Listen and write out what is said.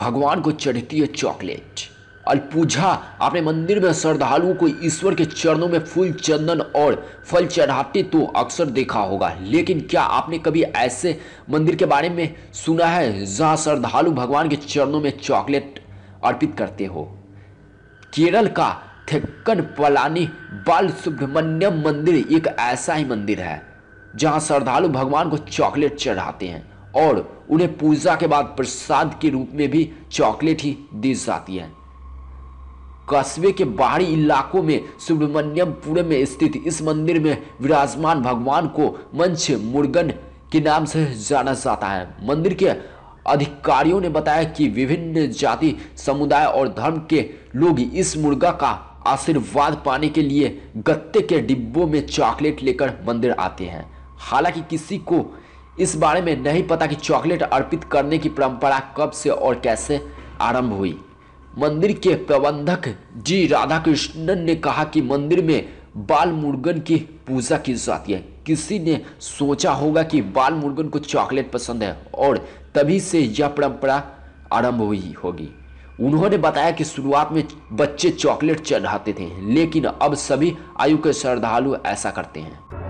भगवान को चढ़ती है चॉकलेट और पूजा आपने मंदिर में श्रद्धालुओं को ईश्वर के चरणों में फूल चंदन और फल चढ़ाते तो अक्सर देखा होगा लेकिन क्या आपने कभी ऐसे मंदिर के बारे में सुना है जहां श्रद्धालु भगवान के चरणों में चॉकलेट अर्पित करते हो केरल का थेक्कन पलानी बाल सुब्रमण्यम मंदिर एक ऐसा ही मंदिर है जहां श्रद्धालु भगवान को चॉकलेट चढ़ाते हैं और उन्हें पूजा के बाद प्रसाद के रूप में भी चॉकलेट ही दी जाती है कस्बे के बाहरी इलाकों में सुब्रमण्यमपुरम में स्थित इस मंदिर में विराजमान भगवान को मंच मुर्गन के नाम से जाना जाता है मंदिर के अधिकारियों ने बताया कि विभिन्न जाति समुदाय और धर्म के लोग इस मुर्गा का आशीर्वाद पाने के लिए गत्ते के डिब्बों में चॉकलेट लेकर मंदिर आते हैं हालांकि किसी को इस बारे में नहीं पता कि चॉकलेट अर्पित करने की परंपरा कब से और कैसे आरंभ हुई मंदिर के प्रबंधक जी राधाकृष्णन ने कहा कि मंदिर में बाल मुर्गन की पूजा की जाती है किसी ने सोचा होगा कि बाल मुर्गन को चॉकलेट पसंद है और तभी से यह परंपरा आरंभ हुई होगी उन्होंने बताया कि शुरुआत में बच्चे चॉकलेट चढ़ाते थे लेकिन अब सभी आयु के श्रद्धालु ऐसा करते हैं